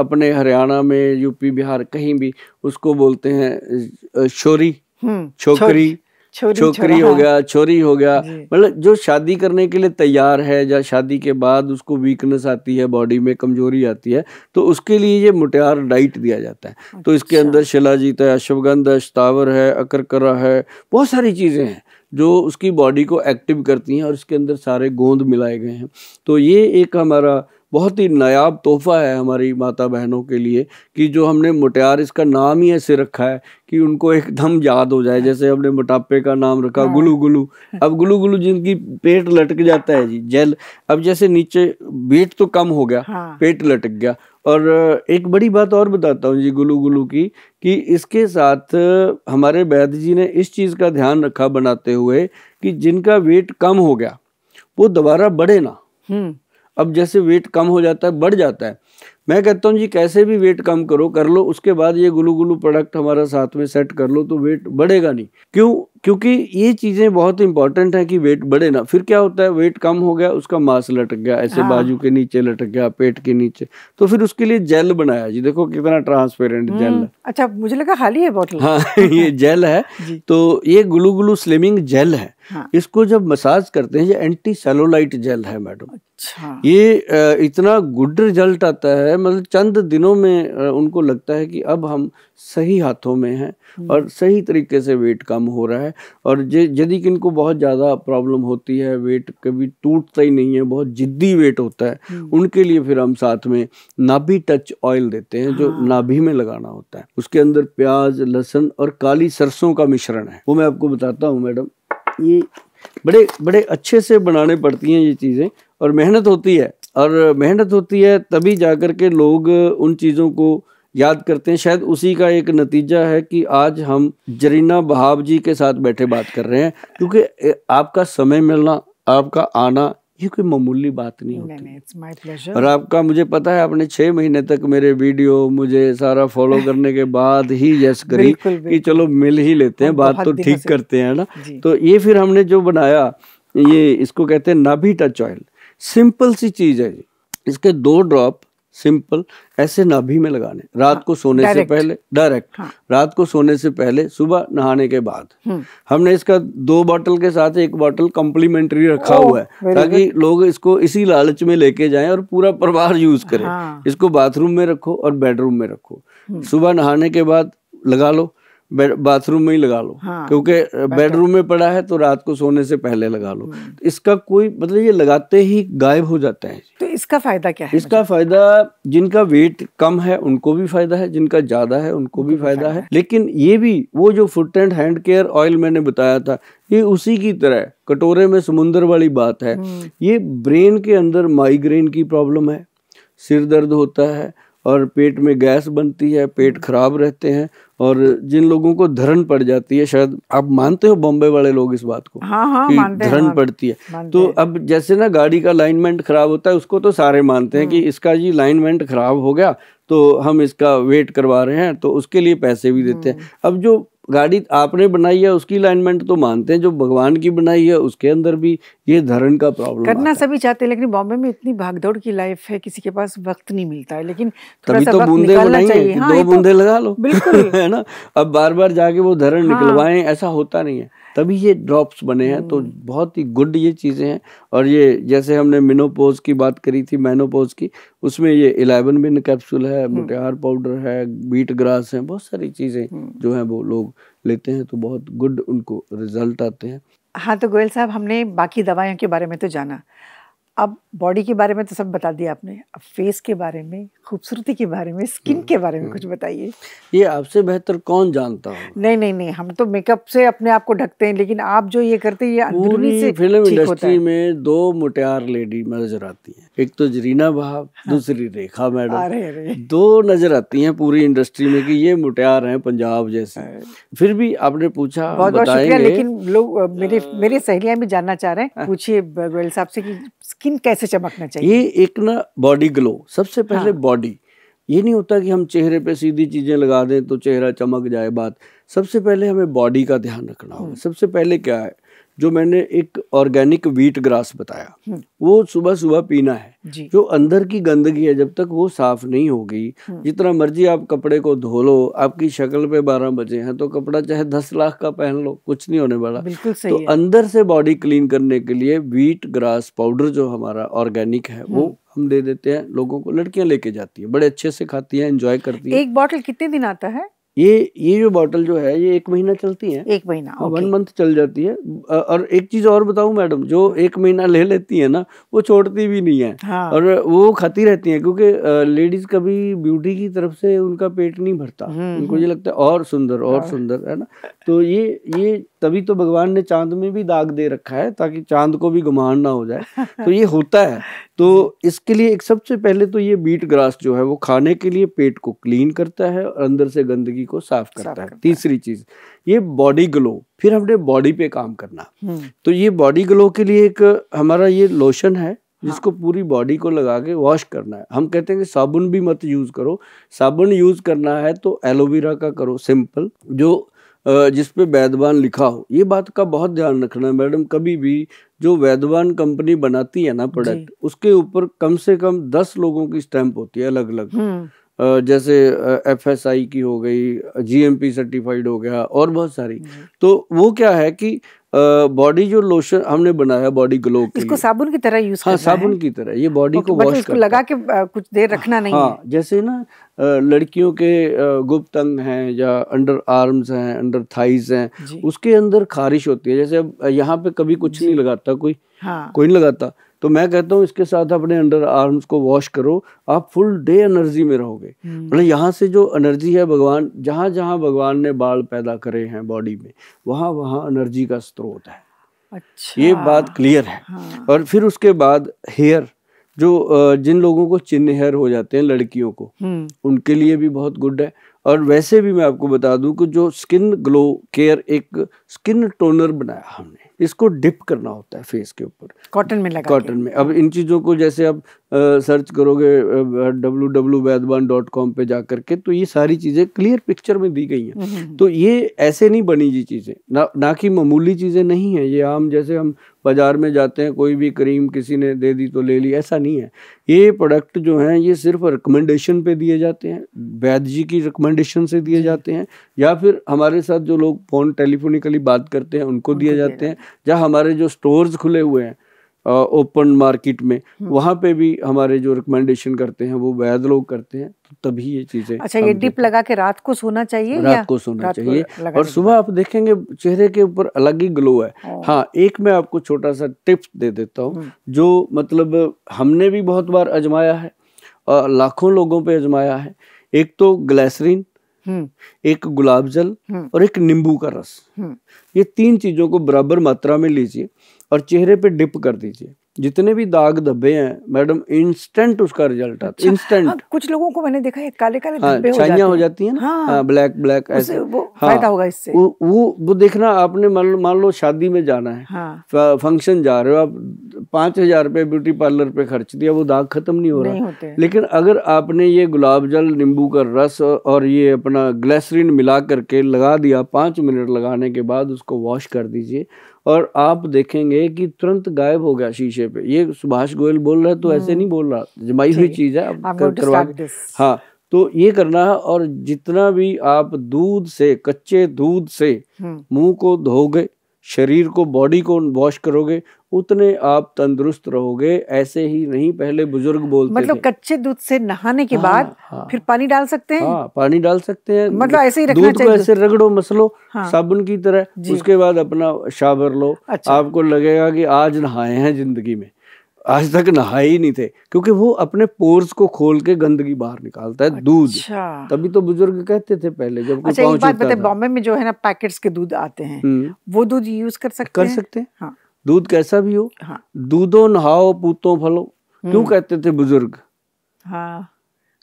अपने हरियाणा में यूपी बिहार कहीं भी उसको बोलते हैं शोरी
हम्म, छोकरी छोकरी हो गया
छोरी हो गया मतलब जो शादी करने के लिए तैयार है या शादी के बाद उसको वीकनेस आती है बॉडी में कमजोरी आती है तो उसके लिए ये मुटियार डाइट दिया जाता है अच्छा। तो इसके अच्छा। अंदर शिलाजीत तो है अश्वगंध है शतावर है अकरकरा है बहुत सारी चीज़ें हैं जो उसकी बॉडी को एक्टिव करती हैं और इसके अंदर सारे गोंद मिलाए गए हैं तो ये एक हमारा बहुत ही नायाब तोहफ़ा है हमारी माता बहनों के लिए कि जो हमने मुटियार इसका नाम ही ऐसे रखा है कि उनको एकदम याद हो जाए जैसे हमने मोटापे का नाम रखा हाँ। गुलू गुलू [laughs] अब गुलू गुलू जिनकी पेट लटक जाता है जी जेल अब जैसे नीचे वेट तो कम हो गया हाँ। पेट लटक गया और एक बड़ी बात और बताता हूँ जी गुलू गुलू की कि इसके साथ हमारे वैद्य जी ने इस चीज़ का ध्यान रखा बनाते हुए कि जिनका वेट कम हो गया वो दोबारा बढ़े ना हम्म। अब जैसे वेट कम हो जाता है बढ़ जाता है मैं कहता हूँ जी कैसे भी वेट कम करो कर लो उसके बाद ये गुलू गुलू प्रोडक्ट हमारा साथ में सेट कर लो तो वेट बढ़ेगा नहीं क्यों क्योंकि ये चीज़ें बहुत इंपॉर्टेंट है कि वेट बढ़े ना फिर क्या होता है वेट कम हो गया उसका मांस लटक गया ऐसे हाँ। बाजू के नीचे लटक गया पेट के नीचे तो फिर उसके लिए जेल बनाया जी देखो कितना ट्रांसपेरेंट हम्म, जेल है
अच्छा मुझे लगा खाली है बोतल हाँ
[laughs] ये जेल है [laughs] तो ये ग्लू ग्लू स्लिमिंग जेल है हाँ। इसको जब मसाज करते हैं ये एंटी सेलोलाइट जेल है मैडम अच्छा ये इतना गुड रिजल्ट आता है मतलब चंद दिनों में उनको लगता है कि अब हम सही हाथों में है हम्म। और सही तरीके से वेट कम हो रहा है और यदि इनको बहुत ज़्यादा प्रॉब्लम होती है वेट कभी टूटता ही नहीं है बहुत जिद्दी वेट होता है हम्म। उनके लिए फिर हम साथ में नाभि टच ऑयल देते हैं जो हाँ। नाभि में लगाना होता है उसके अंदर प्याज लहसुन और काली सरसों का मिश्रण है वो मैं आपको बताता हूँ मैडम ये बड़े बड़े अच्छे से बनाने पड़ती हैं ये चीज़ें और मेहनत होती है और मेहनत होती है तभी जा के लोग उन चीज़ों को याद करते हैं शायद उसी का एक नतीजा है कि आज हम जरीना बहाब जी के साथ बैठे बात कर रहे हैं क्योंकि आपका समय मिलना आपका आना ये कोई मामूली बात नहीं होती नहीं, और आपका मुझे पता है आपने छः महीने तक मेरे वीडियो मुझे सारा फॉलो [laughs] करने के बाद ही यस करी कि चलो मिल ही लेते हैं बात तो ठीक करते हैं ना तो ये फिर हमने जो बनाया ये इसको कहते हैं नाभी टच ऑयल सिंपल सी चीज़ है इसके दो ड्रॉप सिंपल ऐसे नाभि में लगाने रात हाँ, को सोने से पहले डायरेक्ट हाँ. रात को सोने से पहले सुबह नहाने के बाद हम्म। हमने इसका दो बॉटल के साथ एक बॉटल कॉम्प्लीमेंट्री रखा ओ, हुआ है ताकि लोग इसको इसी लालच में लेके जाएं और पूरा परिवार यूज करें हाँ. इसको बाथरूम में रखो और बेडरूम में रखो हम्म। सुबह नहाने के बाद लगा लो बाथरूम में ही लगा लो हाँ, क्योंकि बेडरूम में पड़ा है तो रात को सोने से पहले लगा लो हम्म। तो इसका कोई मतलब ये लगाते ही गायब हो जाता है
तो इसका फायदा क्या है
इसका फायदा जिनका वेट कम है उनको भी फायदा है जिनका ज्यादा है उनको भी फायदा है लेकिन ये भी वो जो foot and hand care oil मैंने बताया था ये उसी की तरह कटोरे में समुन्द्र वाली बात है हम्म। ये ब्रेन के अंदर माइग्रेन की प्रॉब्लम है सिर दर्द होता है और पेट में गैस बनती है पेट हम्म। खराब रहते हैं और जिन लोगों को धरन पड़ जाती है शायद आप मानते हो बॉम्बे वाले लोग इस बात को हाँ, हाँ, कि धरन हाँ, पड़ती है तो अब जैसे ना गाड़ी का लाइनमेंट खराब होता है उसको तो सारे मानते हैं कि हम्म। इसका जी लाइनमेंट खराब हो गया तो हम इसका वेट करवा रहे हैं तो उसके लिए पैसे भी देते हैं हम्म। अब जो गाड़ी आपने बनाई है उसकी अलाइनमेंट तो मानते हैं जो भगवान की बनाई है उसके अंदर भी ये धरण का प्रॉब्लम करना
सभी चाहते हैं लेकिन बॉम्बे में इतनी भागदौड़ की लाइफ है किसी के पास वक्त नहीं मिलता है लेकिन तभी तो, हाँ, तो बूंदे निकालना हाँ, दो बूंदे तो,
लगा लो [laughs] बिल्कुल है ना अब बार बार जाके वो धरण हाँ। निकलवाएं ऐसा होता नहीं है तभी ये ड्रॉप्स बने हैं तो हम्म। बहुत ही गुड ये चीज़ें हैं और ये जैसे हमने मिनोपोज की बात करी थी मैनोपोज की उसमें ये इलेवन बिन कैप्सूल है हम्म। मोटेहार पाउडर है बीट ग्रास है बहुत सारी चीज़ें हम्म। जो हैं वो लोग लेते हैं तो बहुत गुड उनको रिजल्ट आते हैं
हाँ तो गोयल साहब हमने बाकी दवाइयों के बारे में तो जाना अब बॉडी के बारे में तो सब बता दिया आपने अब फेस के बारे में खूबसूरती के बारे में स्किन हम्म, के बारे में हम्म। कुछ बताइए
ये आपसे बेहतर कौन जानता हो
नहीं नहीं नहीं हम तो मेकअप से अपने आप को ढकते हैं लेकिन आप जो ये करते हैं ये अंदरूनी से फिल्म इंडस्ट्री
में दो मुटियार लेडी नजर आती हैं एक तो जरीना हाँ। दूसरी रेखा मैडम अरे अरे दो नजर आती हैं पूरी इंडस्ट्री में कि ये मुटियार हैं पंजाब जैसे हाँ। फिर भी आपने पूछा बहुत बहुत शुक्रिया लेकिन
लोग मेरे हाँ। मेरी सहेलियां भी जानना चाह रहे हैं हाँ। पूछिए साहब से स्किन स्किन कैसे चमकना चाहिए ये एक ना
बॉडी ग्लो सबसे पहले हाँ। बॉडी ये नहीं होता कि हम चेहरे पे सीधी चीज़ें लगा दें तो चेहरा चमक जाए बात सबसे पहले हमें बॉडी का ध्यान रखना होगा हम्म। सबसे पहले क्या है जो मैंने एक ऑर्गेनिक वीट ग्रास बताया हम्म। वो सुबह सुबह पीना है जो अंदर की गंदगी है जब तक वो साफ नहीं होगी हम्म। जितना मर्जी आप कपड़े को धो लो आपकी शक्ल पे बारह बजे हैं तो कपड़ा चाहे दस लाख का पहन लो कुछ नहीं होने वाला तो है। अंदर से बॉडी क्लीन करने के लिए वीट ग्रास पाउडर जो हमारा ऑर्गेनिक है वो हम्म। हम दे देते हैं लोगों को लड़कियां लेके जाती है बड़े अच्छे से खाती है एंजॉय करती है एक
बॉटल कितने दिन आता है
ये ये जो बॉटल जो है ये एक महीना चलती है
एक महीना वन हाँ,
मंथ चल जाती है और एक चीज और बताऊं मैडम जो हाँ। एक महीना ले लेती है ना वो छोड़ती भी नहीं है हाँ। और वो खाती रहती है क्योंकि लेडीज कभी ब्यूटी की तरफ से उनका पेट नहीं भरता हम्म, उनको हम्म। ये लगता है और सुंदर और हाँ। सुंदर है ना [laughs] तो ये ये तभी तो भगवान ने चांद में भी दाग दे रखा है ताकि चांद को भी गुमान ना हो जाए तो ये होता है तो [laughs] इसके लिए एक सबसे पहले तो ये बीट ग्रास जो है वो खाने के लिए पेट को क्लीन करता है और अंदर से गंदगी को साफ करता, साफ है।, करता है तीसरी चीज ये बॉडी ग्लो फिर हमने बॉडी पे काम करना हम्म। तो ये बॉडी ग्लो के लिए एक हमारा ये लोशन है हाँ। जिसको पूरी बॉडी को लगा के वॉश करना है हम कहते हैं कि साबुन भी मत यूज़ करो साबुन यूज़ करना है तो एलोवेरा का करो सिंपल जो जिस पे वैधवान लिखा हो ये बात का बहुत ध्यान रखना है मैडम कभी भी जो वैधवान कंपनी बनाती है ना प्रोडक्ट उसके ऊपर कम से कम दस लोगों की स्टैंप होती है अलग अलग हम्म। जैसे एफएसआई की हो गई जीएमपी सर्टिफाइड हो गया और बहुत सारी तो वो क्या है कि बॉडी जो लोशन हमने बनाया बॉडी ग्लो के इसको
साबुन की तरह यूज हाँ साबुन
की तरह ये बॉडी को वॉश इसको लगा
के कुछ देर हाँ, रखना नहीं हाँ, है
जैसे ना लड़कियों के गुप्त अंग हैं या अंडर आर्म्स हैं अंडर थाइस हैं उसके अंदर खारिश होती है जैसे अब यहाँ पे कभी कुछ नहीं लगाता कोई हाँ। कोई नहीं लगाता तो मैं कहता हूँ इसके साथ अपने अंडर आर्म्स को वॉश करो आप फुल डे एनर्जी में रहोगे हम्म। मतलब यहाँ से जो एनर्जी है भगवान जहाँ जहाँ भगवान ने बाल पैदा करे हैं बॉडी में वहाँ वहाँ एनर्जी का स्रोत है अच्छा ये बात क्लियर है हाँ। और फिर उसके बाद हेयर जो जिन लोगों को चिन्ह हेयर हो जाते हैं लड़कियों को हम्म। उनके लिए भी बहुत गुड है और वैसे भी मैं आपको बता दूं कि जो स्किन ग्लो केयर एक स्किन टोनर बनाया हमने इसको डिप करना होता है फेस के ऊपर कॉटन में लगा कॉटन में अब इन चीज़ों को जैसे अब सर्च करोगे W W Vaidwan dot com पर जा करके तो ये सारी चीज़ें क्लियर पिक्चर में दी गई हैं हम्म, हम्म, हम्म। तो ये ऐसे नहीं बनी जी चीज़ें ना ना कि मामूली चीज़ें नहीं हैं ये आम जैसे हम बाज़ार में जाते हैं कोई भी क्रीम किसी ने दे दी तो ले ली ऐसा नहीं है ये प्रोडक्ट जो हैं ये सिर्फ रिकमेंडेशन पे दिए जाते हैं वैद्य जी की रिकमेंडेशन से दिए जाते हैं या फिर हमारे साथ जो लोग फ़ोन टेलीफोनिकली बात करते हैं उनको दिए जाते हैं या हमारे जो स्टोर्स खुले हुए हैं ओपन मार्केट में हम्म। वहाँ पे भी हमारे जो रिकमेंडेशन करते हैं वो वैध लोग करते हैं तो तभी ये चीजें अच्छा ये डिप
लगा के रात को सोना चाहिए रात को सोना रात चाहिए को और
सुबह आप देखेंगे चेहरे के ऊपर अलग ही ग्लो है हाँ एक मैं आपको छोटा सा टिप्स दे देता हूँ हम्म। जो मतलब हमने भी बहुत बार अजमाया है और लाखों लोगों पर अजमाया है एक तो ग्लैसरीन हम्म। एक गुलाब जल और एक नींबू का रस ये तीन चीजों को बराबर मात्रा में लीजिए और चेहरे पे डिप कर दीजिए जितने भी दाग धब्बे हैं मैडम इंस्टेंट उसका रिजल्ट आता है इंस्टेंट अच्छा, हाँ,
कुछ लोगों को मैंने देखा है काले काले हाँ, हो जाते हो जाती है ना हाँ, हाँ,
ब्लैक ब्लैक ऐसे वो हाँ, फायदा होगा इससे वो वो, देखना आपने मान लो शादी में जाना है हाँ, फंक्शन जा रहे हो आप पांच हजार रुपए ब्यूटी पार्लर पे खर्च दिया वो दाग खत्म नहीं हो रहा लेकिन अगर आपने ये गुलाब जल नींबू का रस और ये अपना ग्लेसरीन मिला करके लगा दिया पांच मिनट लगाने के बाद उसको वॉश कर दीजिए और आप देखेंगे कि तुरंत गायब हो गया शीशे पे ये सुभाष गोयल बोल रहा है तो ऐसे नहीं हम्म। बोल रहा जमाई हुई चीज है कर, हाँ तो ये करना है और जितना भी आप दूध से कच्चे दूध से हम्म। मुंह को धोगे शरीर को बॉडी को वॉश करोगे उतने आप तंदुरुस्त रहोगे ऐसे ही नहीं पहले बुजुर्ग बोलते मतलब
कच्चे दूध से नहाने के हाँ, बाद हाँ, फिर पानी डाल सकते हैं हाँ,
पानी डाल सकते हैं मतलब ऐसे ही रखना दूध चाहिए को ऐसे रगड़ो मसलो हाँ, साबुन की तरह उसके बाद अपना शावर लो अच्छा, आपको लगेगा कि आज नहाए हैं जिंदगी में आज तक नहाए ही नहीं थे क्योंकि वो अपने पोर्स को खोल के गंदगी बाहर निकालता है दूध अच्छा। तभी तो बुजुर्ग कहते थे पहले जब अच्छा एक बात बॉम्बे
में जो है ना पैकेट्स के दूध आते हैं हम्म। वो दूध यूज कर सकते कर सकते हैं हाँ।
दूध कैसा भी हो हाँ। दूधो नहाओ पूतो फलो हम्म। क्यों कहते थे बुजुर्ग हाँ।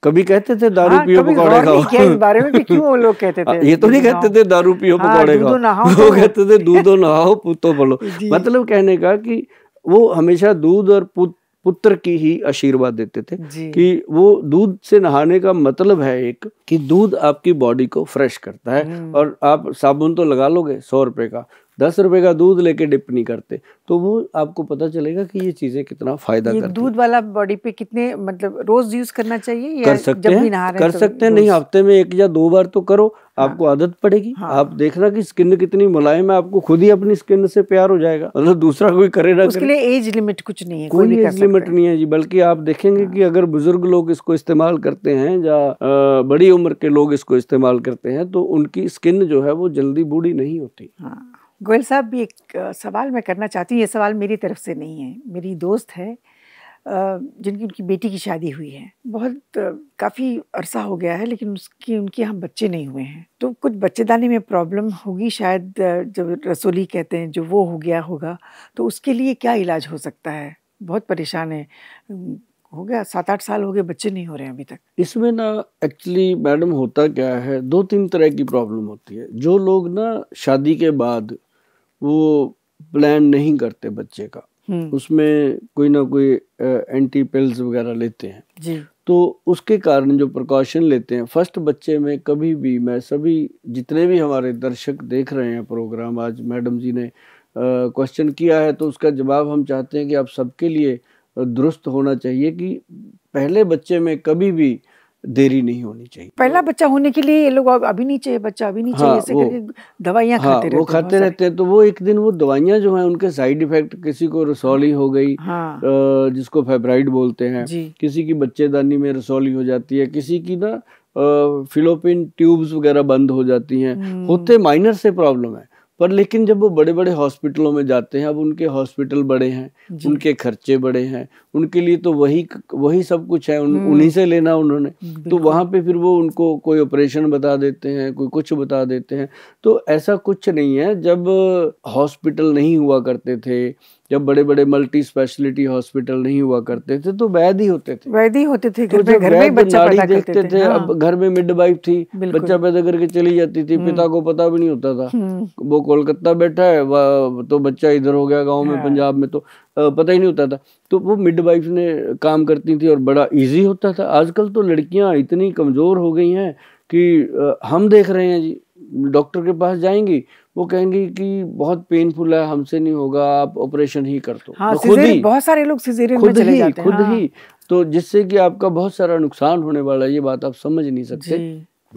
कभी कहते थे दारू हाँ, पियो पकौड़े खाओ बारे में भी [laughs] क्यों
लोग कहते थे हाँ, ये तो नहीं कहते थे
दारू पियो हाँ, पकौड़े खाओ [laughs] वो तो कहते थे [laughs] दूधो नहाओ पूतो फलो मतलब कहने का कि वो हमेशा दूध और पुत पुत्र की ही आशीर्वाद देते थे कि वो दूध से नहाने का मतलब है एक कि दूध आपकी बॉडी को फ्रेश करता है हम्म। और आप साबुन तो लगा लोगे सौ रुपए का दस रुपए का दूध लेके डिप नहीं करते तो वो आपको पता चलेगा कि ये चीजें कितना फायदा करती दूध
वाला बॉडी पे कितने मतलब रोज यूज करना चाहिए कर सकते हैं कर तो सकते हैं नहीं हफ्ते
में एक या दो बार तो करो हाँ। आपको आदत पड़ेगी हाँ। आप देखना कि स्किन कितनी मुलायम है आपको खुद ही अपनी स्किन से प्यार हो जाएगा मतलब दूसरा कोई करे ना उसके लिए
एज लिमिट कुछ नहीं है कोई एज लिमिट
नहीं है जी बल्कि आप देखेंगे हाँ। कि अगर बुजुर्ग लोग इसको इस्तेमाल करते हैं या बड़ी उम्र के लोग इसको इस्तेमाल करते हैं तो उनकी स्किन जो है वो जल्दी बूढ़ी नहीं होती
हाँ। गोयल साहब भी एक सवाल मैं करना चाहती हूँ ये सवाल मेरी तरफ से नहीं है मेरी दोस्त है जिनकी उनकी बेटी की शादी हुई है बहुत काफ़ी अरसा हो गया है लेकिन उसकी उनके यहाँ बच्चे नहीं हुए हैं तो कुछ बच्चेदानी में प्रॉब्लम होगी शायद जब रसोली कहते हैं जो वो हो गया होगा तो उसके लिए क्या इलाज हो सकता है बहुत परेशान है हो गया सात आठ साल हो गए बच्चे नहीं हो रहे हैं अभी तक
इसमें ना एक्चुअली मैडम होता क्या है दो तीन तरह की प्रॉब्लम होती है जो लोग ना शादी के बाद वो प्लान नहीं करते बच्चे का हम्म। उसमें कोई ना कोई एंटी पिल्स वगैरह लेते हैं जी तो उसके कारण जो प्रिकॉशन लेते हैं फर्स्ट बच्चे में कभी भी मैं सभी जितने भी हमारे दर्शक देख रहे हैं प्रोग्राम आज मैडम जी ने क्वेश्चन किया है तो उसका जवाब हम चाहते हैं कि आप सबके लिए दुरुस्त होना चाहिए कि पहले बच्चे में कभी भी देरी नहीं होनी चाहिए
पहला बच्चा होने के लिए ये लोग अभी नहीं चाहिए बच्चा अभी नहीं हाँ, चाहिए दवाइयाँ हाँ, खाते वो खाते रहते
हैं तो वो एक दिन वो दवाइयाँ जो है उनके साइड इफेक्ट किसी को रसौली हो गई हाँ, जिसको फेब्राइड बोलते हैं किसी की बच्चेदानी में रसौली हो जाती है किसी की ना फिलोपिन ट्यूब्स वगैरह बंद हो जाती हैं हम्म। होते माइनर से प्रॉब्लम है पर लेकिन जब वो बड़े बड़े हॉस्पिटलों में जाते हैं अब उनके हॉस्पिटल बड़े हैं उनके खर्चे बड़े हैं उनके लिए तो वही वही सब कुछ है उन, हम्म। उन्हीं से लेना उन्होंने तो वहाँ पे फिर वो उनको कोई ऑपरेशन बता देते हैं कोई कुछ बता देते हैं तो ऐसा कुछ नहीं है जब हॉस्पिटल नहीं हुआ करते थे जब बड़े बड़े मल्टी स्पेशलिटी हॉस्पिटल नहीं हुआ करते थे तो वैद ही होते थे
वैद ही होते थे तो घर में बच्चा पैदा देखते थे, थे हाँ। अब
घर में मिड वाइफ थी बच्चा पैदा करके चली जाती थी हम्म। पिता को पता भी नहीं होता था हम्म। वो कोलकाता बैठा है तो बच्चा इधर हो गया गाँव में हाँ। पंजाब में तो पता ही नहीं होता था तो वो मिड वाइफ ने काम करती थी और बड़ा ईजी होता था आजकल तो लड़कियाँ इतनी कमजोर हो गई हैं कि हम देख रहे हैं जी डॉक्टर के पास जाएंगी वो कहेंगी कि बहुत पेनफुल है हमसे नहीं होगा आप ऑपरेशन ही कर दो हाँ, तो खुद ही बहुत
सारे लोग सिजेरियन खुद में चले ही जाते खुद हाँ। ही
तो जिससे कि आपका बहुत सारा नुकसान होने वाला है ये बात आप समझ नहीं सकते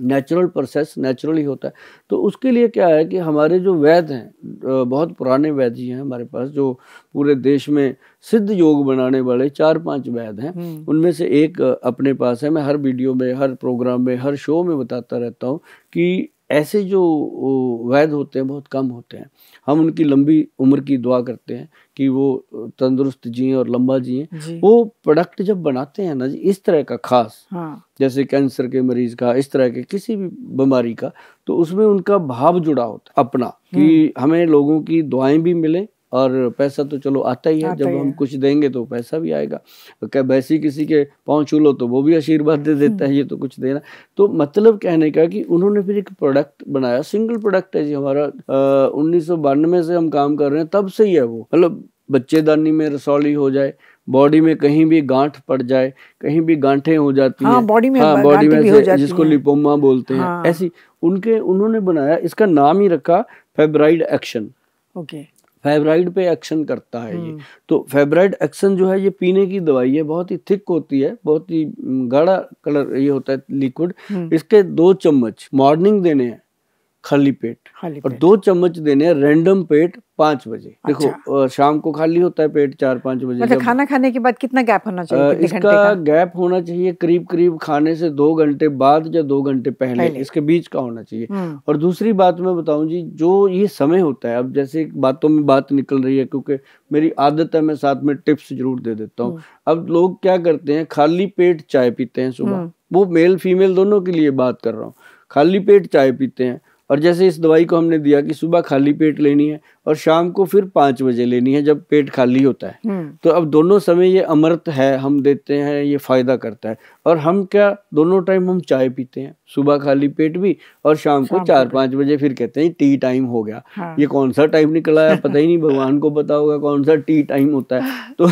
नेचुरल प्रोसेस नेचुरल ही होता है तो उसके लिए क्या है कि हमारे जो वैद हैं बहुत पुराने वैद जी हैं हमारे पास जो पूरे देश में सिद्ध योग बनाने वाले चार पांच वैद हैं हम्म। उनमें से एक अपने पास है मैं हर वीडियो में हर प्रोग्राम में हर शो में बताता रहता हूँ कि ऐसे जो वैध होते हैं बहुत कम होते हैं हम उनकी लंबी उम्र की दुआ करते हैं कि वो तंदुरुस्त जिए और लंबा जिए वो प्रोडक्ट जब बनाते हैं ना जी इस तरह का खास हाँ। जैसे कैंसर के मरीज का इस तरह के किसी भी बीमारी का तो उसमें उनका भाव जुड़ा होता है अपना कि हम्म। हमें लोगों की दुआएं भी मिलें और पैसा तो चलो आता ही है जब हम है। कुछ देंगे तो पैसा भी आएगा क्या वैसे किसी के पाँव छू लो तो वो भी आशीर्वाद दे देता है हम्म। ये तो कुछ देना तो मतलब कहने का कि उन्होंने फिर एक प्रोडक्ट बनाया सिंगल प्रोडक्ट है जी हमारा उन्नीस से हम काम कर रहे हैं तब से ही है वो मतलब बच्चेदानी में रसौली हो जाए बॉडी में कहीं भी गांठ पड़ जाए कहीं भी गांठें हो जाती हाँ, बॉडी में हाँ, बॉडी में हो जाती जिसको लिपोमा बोलते हाँ। हैं ऐसी उनके उन्होंने बनाया इसका नाम ही रखा फेब्राइड एक्शन ओके फेबराइड पे एक्शन करता है ये हम्म। तो फेबराइड एक्शन जो है ये पीने की दवाई है बहुत ही थिक होती है बहुत ही हम्म, गाढ़ा कलर ये होता है लिक्विड हम्म। इसके दो चम्मच मॉर्निंग देने हैं खाली पेट खाली और पेट। दो चम्मच देने रैंडम पेट पाँच बजे अच्छा। देखो शाम को खाली होता है पेट चार पाँच बजे मतलब खाना
खाने के बाद कितना गैप होना चाहिए इसका का?
गैप होना चाहिए करीब करीब खाने से दो घंटे बाद या दो घंटे पहले, पहले इसके बीच का होना चाहिए हम्म। और दूसरी बात मैं बताऊं जी जो ये समय होता है अब जैसे बातों में बात निकल रही है क्योंकि मेरी आदत है मैं साथ में टिप्स जरूर दे देता हूँ हम्म। अब लोग क्या करते हैं खाली पेट चाय पीते हैं सुबह हम्म। वो मेल फीमेल दोनों के लिए बात कर रहा हूँ खाली पेट चाय पीते हैं और जैसे इस दवाई को हमने दिया कि सुबह खाली पेट लेनी है और शाम को फिर पाँच बजे लेनी है जब पेट खाली होता है हम्म। तो अब दोनों समय ये अमृत है हम देते हैं ये फ़ायदा करता है और हम क्या दोनों टाइम हम चाय पीते हैं सुबह खाली पेट भी और शाम, शाम को चार पाँच बजे फिर कहते हैं टी टाइम हो गया हाँ। ये कौन सा टाइम निकला है पता ही नहीं भगवान को पता होगा कौन सा टी टाइम होता है [laughs] तो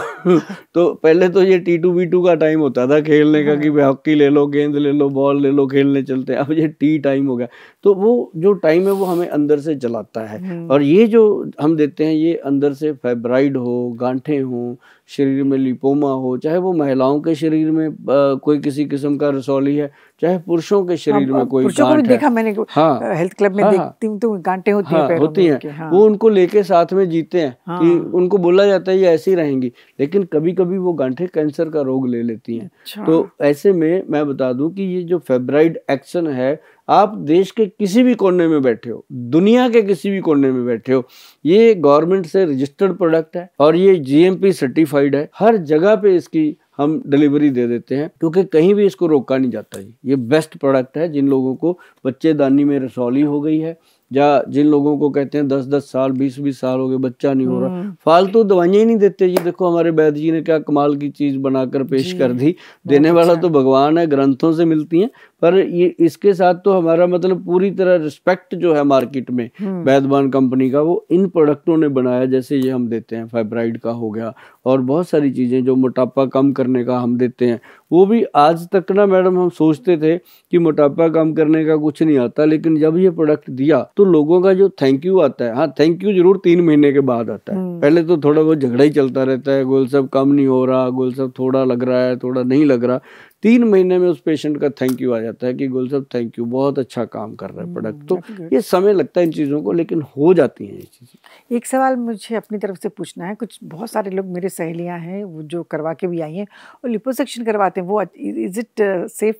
तो पहले तो ये टी टू बी टू का टाइम होता था खेलने का कि हाँ। हॉकी ले लो गेंद ले लो बॉल ले लो खेलने चलते अब ये टी टाइम हो गया तो वो जो टाइम है वो हमें अंदर से चलाता है हम्म। और ये जो हम देते हैं ये अंदर से फेब्राइड हो गांठे हो शरीर में लिपोमा हो चाहे वो महिलाओं के शरीर में आ, कोई किसी किस्म का रसौली है चाहे पुरुषों के शरीर हाँ, में कोई को गांठ देखा मैंने हाँ हेल्थ क्लब में हाँ, देखती
हूँ तो गांठें होती हाँ, हैं होती हैं हाँ, वो उनको
लेके साथ में जीते हैं हाँ, कि उनको बोला जाता है ये ऐसी रहेंगी लेकिन कभी कभी वो गांठे कैंसर का रोग ले लेती हैं अच्छा। तो ऐसे में मैं बता दूं कि ये जो फेब्राइड एक्शन है आप देश के किसी भी कोने में बैठे हो दुनिया के किसी भी कोने में बैठे हो ये गवर्नमेंट से रजिस्टर्ड प्रोडक्ट है और ये जीएमपी सर्टिफाइड है हर जगह पे इसकी हम डिलीवरी दे देते हैं क्योंकि कहीं भी इसको रोका नहीं जाता जी ये बेस्ट प्रोडक्ट है जिन लोगों को बच्चेदानी में रसौली हो गई है या जिन लोगों को कहते हैं दस दस साल बीस बीस साल हो गए बच्चा नहीं हो रहा हम्म। फालतू तो दवाइयाँ ही नहीं देते जी देखो हमारे वैद्य जी ने क्या कमाल की चीज़ बनाकर पेश कर दी देने वाला अच्छा। तो भगवान है ग्रंथों से मिलती हैं पर ये इसके साथ तो हमारा मतलब पूरी तरह रिस्पेक्ट जो है मार्केट में हम्म। बैदबान कंपनी का वो इन प्रोडक्टों ने बनाया जैसे ये हम देते हैं फाइब्राइड का हो गया और बहुत सारी चीज़ें जो मोटापा कम करने का हम देते हैं वो भी आज तक ना मैडम हम सोचते थे कि मोटापा कम करने का कुछ नहीं आता लेकिन जब ये प्रोडक्ट दिया तो लोगों का जो थैंक यू आता है हाँ थैंक यू जरूर तीन महीने के बाद आता है हम्म। पहले तो थोड़ा बहुत झगड़ा ही चलता रहता है गोल सब कम नहीं हो रहा गोल सब थोड़ा लग रहा है थोड़ा नहीं लग रहा तीन महीने में उस पेशेंट का थैंक यू आ जाता है कि गोल साहब थैंक यू बहुत अच्छा काम कर रहा है प्रोडक्ट तो ये समय लगता है इन चीज़ों को लेकिन हो जाती हैं ये चीज़ें
एक सवाल मुझे अपनी तरफ से पूछना है कुछ बहुत सारे लोग मेरे सहेलियाँ हैं वो जो करवा के भी आई हैं और लिपोसेक्शन करवाते हैं वो is it safe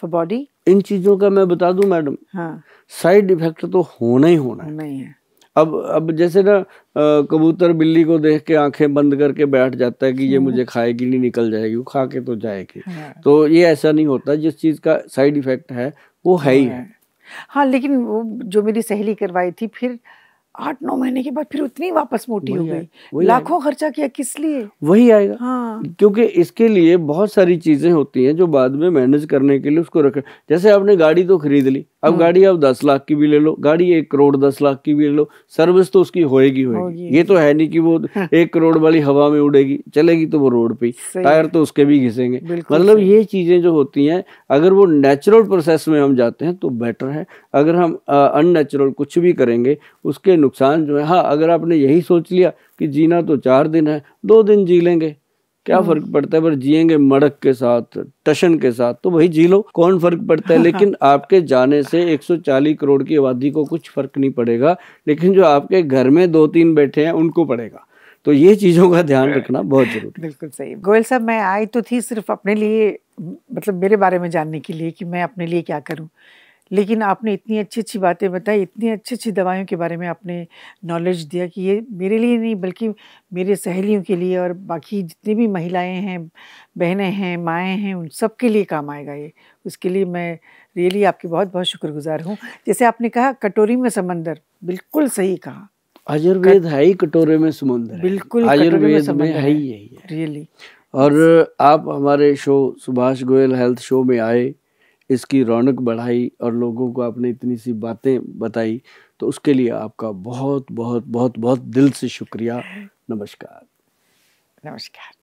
for body
इन चीज़ों का मैं बता दूँ मैडम हाँ साइड इफेक्ट तो होना ही होना नहीं है अब अब जैसे ना कबूतर बिल्ली को देख के आंखें बंद करके बैठ जाता है कि ये हम्म। मुझे खाएगी नहीं निकल जाएगी वो खा के तो जाएगी हाँ। तो ये ऐसा नहीं होता जिस चीज़ का साइड इफेक्ट है वो है ही है हाँ।,
हाँ लेकिन वो जो मेरी सहेली करवाई थी फिर आठ नौ महीने के बाद फिर उतनी वापस मोटी हो गई लाखों खर्चा किया किस लिए
वही आएगा हाँ क्योंकि इसके लिए बहुत सारी चीजें होती हैं जो बाद में मैनेज करने के लिए उसको रखे जैसे आपने गाड़ी तो खरीद ली अब हाँ। गाड़ी आप दस लाख की भी ले लो गाड़ी एक करोड़ दस लाख की भी ले लो सर्विस तो उसकी होएगी होएगी ये तो है नहीं कि वो हाँ। एक करोड़ वाली हवा में उड़ेगी चलेगी तो वो रोड पे टायर तो उसके भी घिसेंगे मतलब ये चीजें जो होती हैं अगर वो नेचुरल प्रोसेस में हम जाते हैं तो बेटर है अगर हम अननेचुरल कुछ भी करेंगे उसके नुकसान जो है हाँ अगर आपने यही सोच लिया कि जीना तो चार दिन है दो दिन जी लेंगे क्या हम्म। फर्क पड़ता है पर जिएंगे मड़क के साथ टशन के साथ तो वही जी लो कौन फर्क पड़ता है [laughs] लेकिन आपके जाने से 140 करोड़ की आबादी को कुछ फर्क नहीं पड़ेगा लेकिन जो आपके घर में दो तीन बैठे हैं उनको पड़ेगा तो ये चीज़ों का ध्यान [laughs] रखना बहुत जरूरी
बिल्कुल सही गोयल साहब मैं आई तो थी सिर्फ अपने लिए मतलब मेरे बारे में जानने के लिए कि मैं अपने लिए क्या करूँ लेकिन आपने इतनी अच्छी अच्छी बातें बताई इतनी अच्छी अच्छी दवाइयों के बारे में आपने नॉलेज दिया कि ये मेरे लिए नहीं बल्कि मेरे सहेलियों के लिए और बाकी जितनी भी महिलाएं हैं बहनें हैं माएँ हैं उन सब के लिए काम आएगा ये उसके लिए मैं रियली आपकी बहुत बहुत शुक्रगुजार हूँ जैसे आपने कहा कटोरी में समंदर बिल्कुल सही कहा
आयुर्वेद है ही कटोरे में समंदर बिल्कुल आयुर्वेद में है ही यही रियली और आप हमारे show Subhash Goyal health show में आए इसकी रौनक बढ़ाई और लोगों को आपने इतनी सी बातें बताई तो उसके लिए आपका बहुत बहुत बहुत बहुत दिल से शुक्रिया नमस्कार नमस्कार